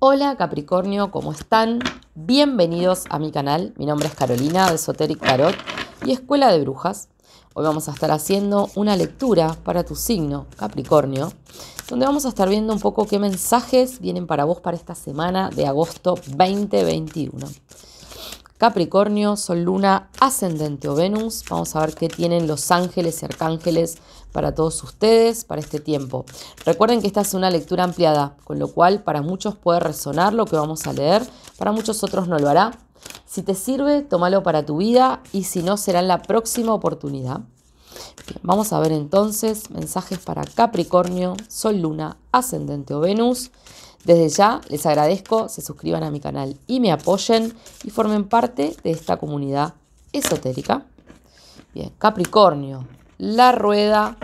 Hola Capricornio, ¿cómo están? Bienvenidos a mi canal. Mi nombre es Carolina de Esoteric Tarot y Escuela de Brujas. Hoy vamos a estar haciendo una lectura para tu signo Capricornio, donde vamos a estar viendo un poco qué mensajes vienen para vos para esta semana de agosto 2021. Capricornio, Sol, Luna, Ascendente o Venus. Vamos a ver qué tienen los ángeles y arcángeles para todos ustedes para este tiempo. Recuerden que esta es una lectura ampliada, con lo cual para muchos puede resonar lo que vamos a leer, para muchos otros no lo hará. Si te sirve, tómalo para tu vida y si no, será en la próxima oportunidad. vamos a ver entonces mensajes para Capricornio, Sol, Luna, Ascendente o Venus. Desde ya les agradezco, se suscriban a mi canal y me apoyen y formen parte de esta comunidad esotérica. Bien, Capricornio, la rueda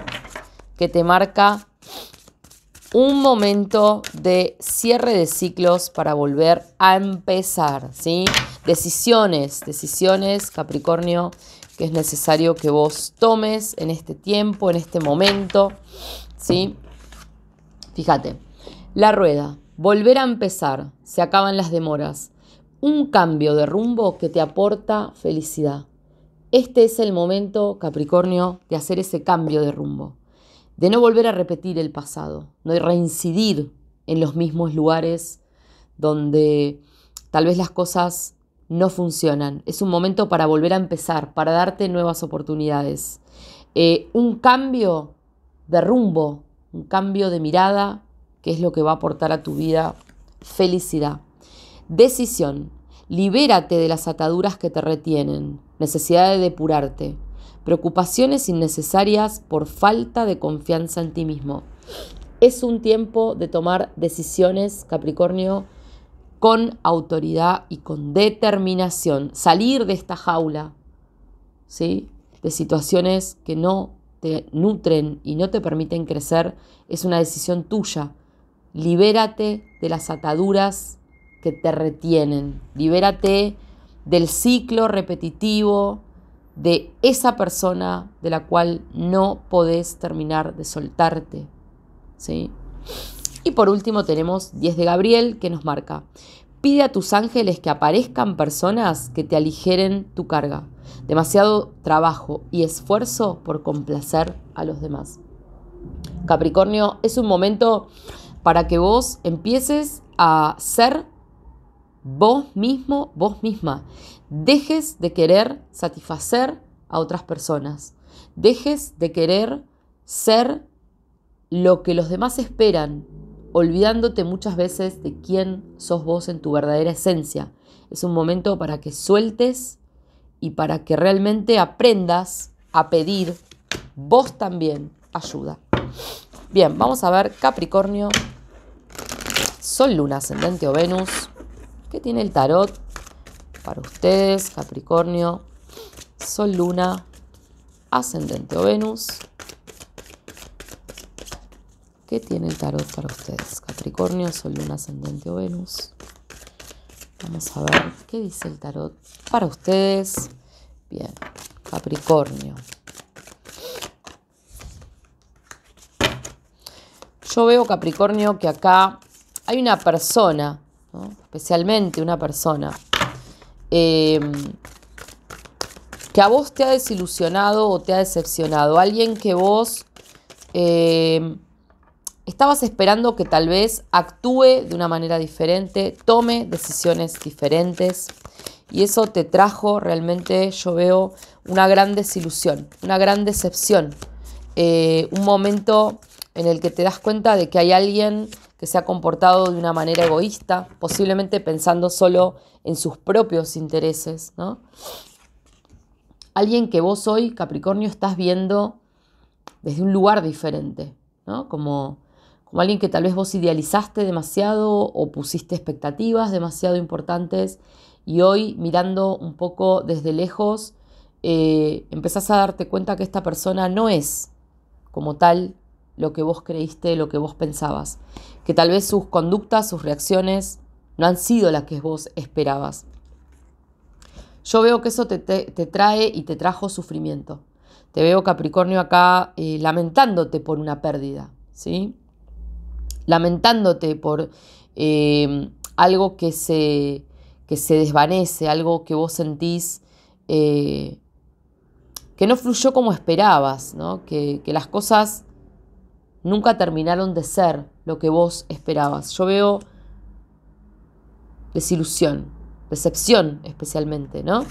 que te marca un momento de cierre de ciclos para volver a empezar, ¿sí? Decisiones, decisiones, Capricornio, que es necesario que vos tomes en este tiempo, en este momento, ¿sí? Fíjate, la rueda, Volver a empezar, se acaban las demoras. Un cambio de rumbo que te aporta felicidad. Este es el momento, Capricornio, de hacer ese cambio de rumbo. De no volver a repetir el pasado, no reincidir en los mismos lugares donde tal vez las cosas no funcionan. Es un momento para volver a empezar, para darte nuevas oportunidades. Eh, un cambio de rumbo, un cambio de mirada, que es lo que va a aportar a tu vida felicidad. Decisión. Libérate de las ataduras que te retienen. Necesidad de depurarte. Preocupaciones innecesarias por falta de confianza en ti mismo. Es un tiempo de tomar decisiones, Capricornio, con autoridad y con determinación. Salir de esta jaula, ¿sí? De situaciones que no te nutren y no te permiten crecer, es una decisión tuya Libérate de las ataduras que te retienen. Libérate del ciclo repetitivo de esa persona de la cual no podés terminar de soltarte. ¿sí? Y por último tenemos 10 de Gabriel que nos marca. Pide a tus ángeles que aparezcan personas que te aligeren tu carga. Demasiado trabajo y esfuerzo por complacer a los demás. Capricornio es un momento para que vos empieces a ser vos mismo, vos misma. Dejes de querer satisfacer a otras personas. Dejes de querer ser lo que los demás esperan, olvidándote muchas veces de quién sos vos en tu verdadera esencia. Es un momento para que sueltes y para que realmente aprendas a pedir vos también ayuda. Bien, vamos a ver Capricornio Sol, Luna, Ascendente o Venus. ¿Qué tiene el tarot para ustedes, Capricornio? Sol, Luna, Ascendente o Venus. ¿Qué tiene el tarot para ustedes? Capricornio, Sol, Luna, Ascendente o Venus. Vamos a ver qué dice el tarot para ustedes. Bien, Capricornio. Yo veo, Capricornio, que acá hay una persona, especialmente una persona, em, que a vos te ha desilusionado o te ha decepcionado, alguien que vos em, estabas esperando que tal vez actúe de una manera diferente, tome decisiones diferentes. Y eso te trajo realmente, yo veo, una gran desilusión, una gran decepción. Eh, un momento en el que te das cuenta de que hay alguien que se ha comportado de una manera egoísta, posiblemente pensando solo en sus propios intereses, ¿no? Alguien que vos hoy, Capricornio, estás viendo desde un lugar diferente, ¿no? Como, como alguien que tal vez vos idealizaste demasiado o pusiste expectativas demasiado importantes y hoy mirando un poco desde lejos, eh, empezás a darte cuenta que esta persona no es como tal lo que vos creíste, lo que vos pensabas, que tal vez sus conductas, sus reacciones no han sido las que vos esperabas. Yo veo que eso te, trae y te trajo sufrimiento. Te veo Capricornio acá eh, lamentándote por una pérdida, ¿sí? Lamentándote por eh, algo que se, se desvanece, algo que vos sentís eh, que no fluyó como esperabas, ¿no? que, que las cosas nunca terminaron de ser lo que vos esperabas. Yo veo desilusión, decepción especialmente, ¿no?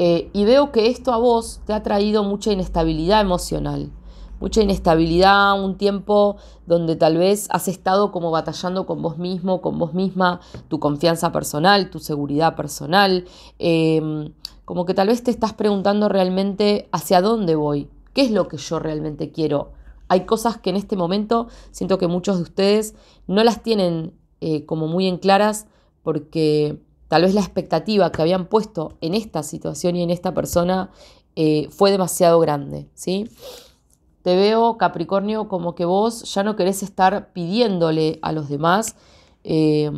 Eh, y veo que esto a vos te ha traído mucha inestabilidad emocional, mucha inestabilidad, un tiempo donde tal vez has estado como batallando con vos mismo, con vos misma, tu confianza personal, tu seguridad personal, em, como que tal vez te estás preguntando realmente hacia dónde voy, qué es lo que yo realmente quiero, hay cosas que en este momento siento que muchos de ustedes no las tienen eh, como muy en claras porque tal vez la expectativa que habían puesto en esta situación y en esta persona eh, fue demasiado grande, ¿sí? Te veo, Capricornio, como que vos ya no querés estar pidiéndole a los demás eh,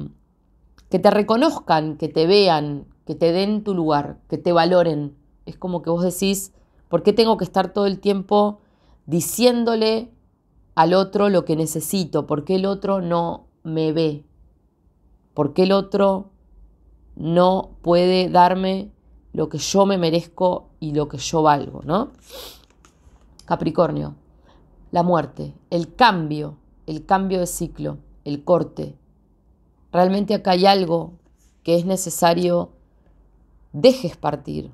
que te reconozcan, que te vean, que te den tu lugar, que te valoren. Es como que vos decís, ¿por qué tengo que estar todo el tiempo diciéndole al otro lo que necesito, porque el otro no me ve, porque el otro no puede darme lo que yo me merezco y lo que yo valgo, ¿no? Capricornio, la muerte, el cambio, el cambio de ciclo, el corte. Realmente acá hay algo que es necesario dejes partir,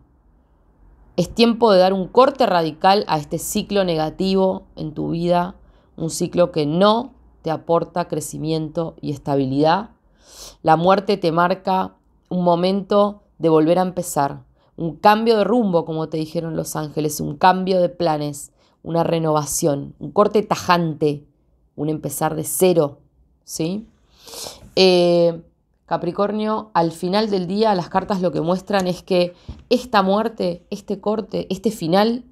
es tiempo de dar un corte radical a este ciclo negativo en tu vida, un ciclo que no te aporta crecimiento y estabilidad. La muerte te marca un momento de volver a empezar, un cambio de rumbo, como te dijeron los ángeles, un cambio de planes, una renovación, un corte tajante, un empezar de cero, ¿sí? Eh, Capricornio, al final del día las cartas lo que muestran es que esta muerte, este corte, este final,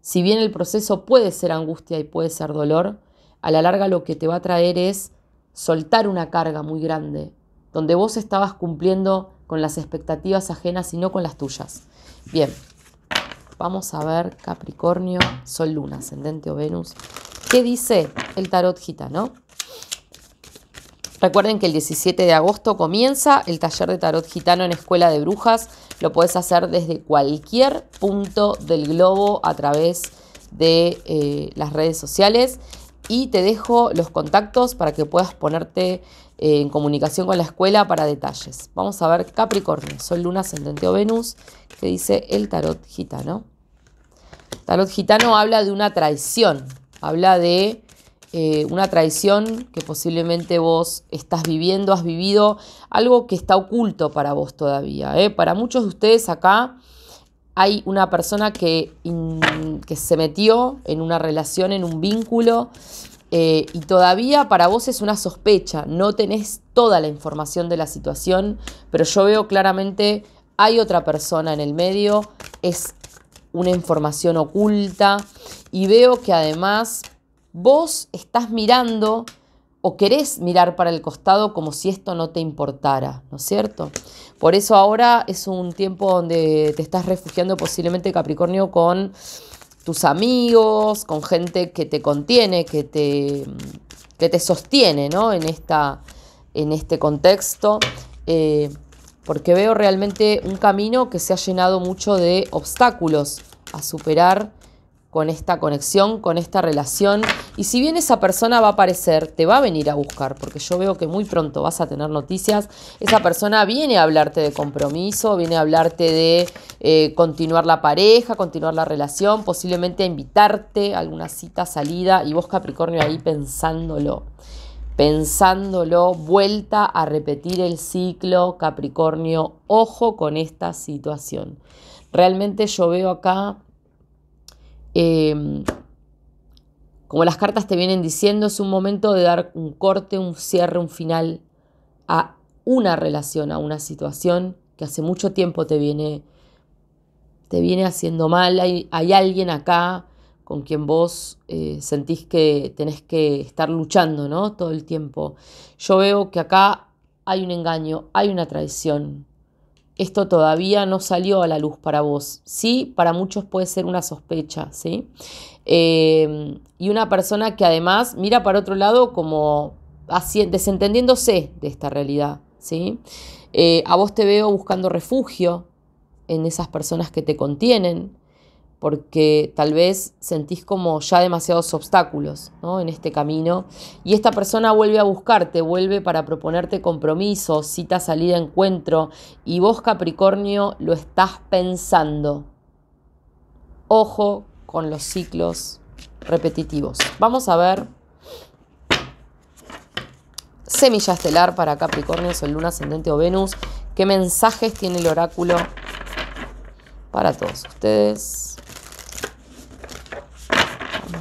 si bien el proceso puede ser angustia y puede ser dolor, a la larga lo que te va a traer es soltar una carga muy grande, donde vos estabas cumpliendo con las expectativas ajenas y no con las tuyas. Bien, vamos a ver Capricornio, Sol, Luna, Ascendente o Venus. ¿Qué dice el tarot gitano? Recuerden que el 17 de agosto comienza el taller de tarot gitano en Escuela de Brujas. Lo puedes hacer desde cualquier punto del globo a través de eh, las redes sociales. Y te dejo los contactos para que puedas ponerte eh, en comunicación con la escuela para detalles. Vamos a ver Capricornio, Sol, Luna, Ascendente o Venus, que dice el tarot gitano. Tarot gitano habla de una traición, habla de eh, una traición que posiblemente vos estás viviendo, has vivido, algo que está oculto para vos todavía. ¿eh? Para muchos de ustedes acá hay una persona que, que se metió en una relación, en un vínculo, eh, y todavía para vos es una sospecha, no tenés toda la información de la situación, pero yo veo claramente hay otra persona en el medio, es una información oculta y veo que además Vos estás mirando o querés mirar para el costado como si esto no te importara, ¿no es cierto? Por eso ahora es un tiempo donde te estás refugiando posiblemente Capricornio con tus amigos, con gente que te contiene, que te, que te sostiene, ¿no? En, esta, en este contexto, eh, porque veo realmente un camino que se ha llenado mucho de obstáculos a superar con esta conexión, con esta relación. Y si bien esa persona va a aparecer, te va a venir a buscar, porque yo veo que muy pronto vas a tener noticias, esa persona viene a hablarte de compromiso, viene a hablarte de eh, continuar la pareja, continuar la relación, posiblemente a invitarte a alguna cita, salida, y vos Capricornio ahí pensándolo. Pensándolo, vuelta a repetir el ciclo, Capricornio, ojo con esta situación. Realmente yo veo acá Em, como las cartas te vienen diciendo, es un momento de dar un corte, un cierre, un final a una relación, a una situación que hace mucho tiempo te viene, te viene haciendo mal. Hay, alguien acá con quien vos eh, sentís que tenés que estar luchando, ¿no? Todo el tiempo. Yo veo que acá hay un engaño, hay una traición, esto todavía no salió a la luz para vos. Sí, para muchos puede ser una sospecha, ¿sí? Em, y una persona que además mira para otro lado como desentendiéndose de esta realidad, ¿sí? Eh, a vos te veo buscando refugio en esas personas que te contienen, porque tal vez sentís como ya demasiados obstáculos en este camino y esta persona vuelve a buscarte, vuelve para proponerte compromisos, cita salida, encuentro y vos Capricornio lo estás pensando. Ojo con los ciclos repetitivos. Vamos a ver semilla estelar para Capricornio, Sol, Luna, Ascendente o Venus. ¿Qué mensajes tiene el oráculo para todos ustedes?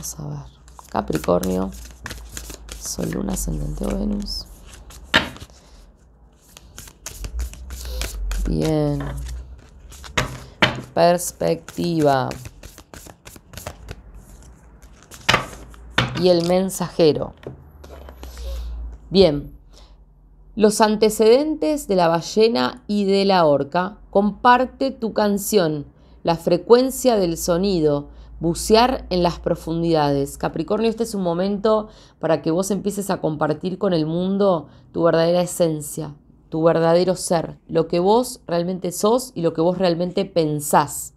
Vamos a ver. Capricornio. Sol, Luna, Ascendente o Venus. Bien. Perspectiva. Y el mensajero. Bien. Los antecedentes de la ballena y de la orca comparte tu canción, la frecuencia del sonido, bucear en las profundidades. Capricornio, este es un momento para que vos empieces a compartir con el mundo tu verdadera esencia, tu verdadero ser, lo que vos realmente sos y lo que vos realmente pensás.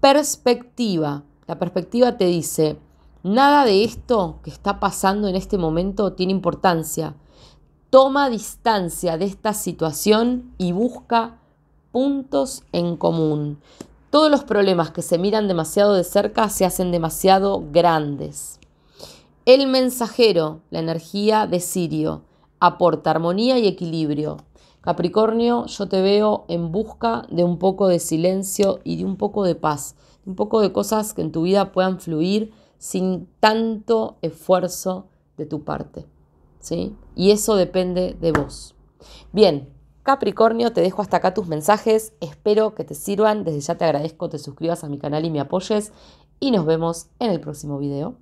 Perspectiva. La perspectiva te dice, nada de esto que está pasando en este momento tiene importancia. Toma distancia de esta situación y busca puntos en común. Todos los problemas que se miran demasiado de cerca se hacen demasiado grandes. El mensajero, la energía de Sirio, aporta armonía y equilibrio. Capricornio, yo te veo en busca de un poco de silencio y de un poco de paz, un poco de cosas que en tu vida puedan fluir sin tanto esfuerzo de tu parte. ¿sí? Y eso depende de vos. Bien, Capricornio, te dejo hasta acá tus mensajes, espero que te sirvan, desde ya te agradezco, te suscribas a mi canal y me apoyes y nos vemos en el próximo video.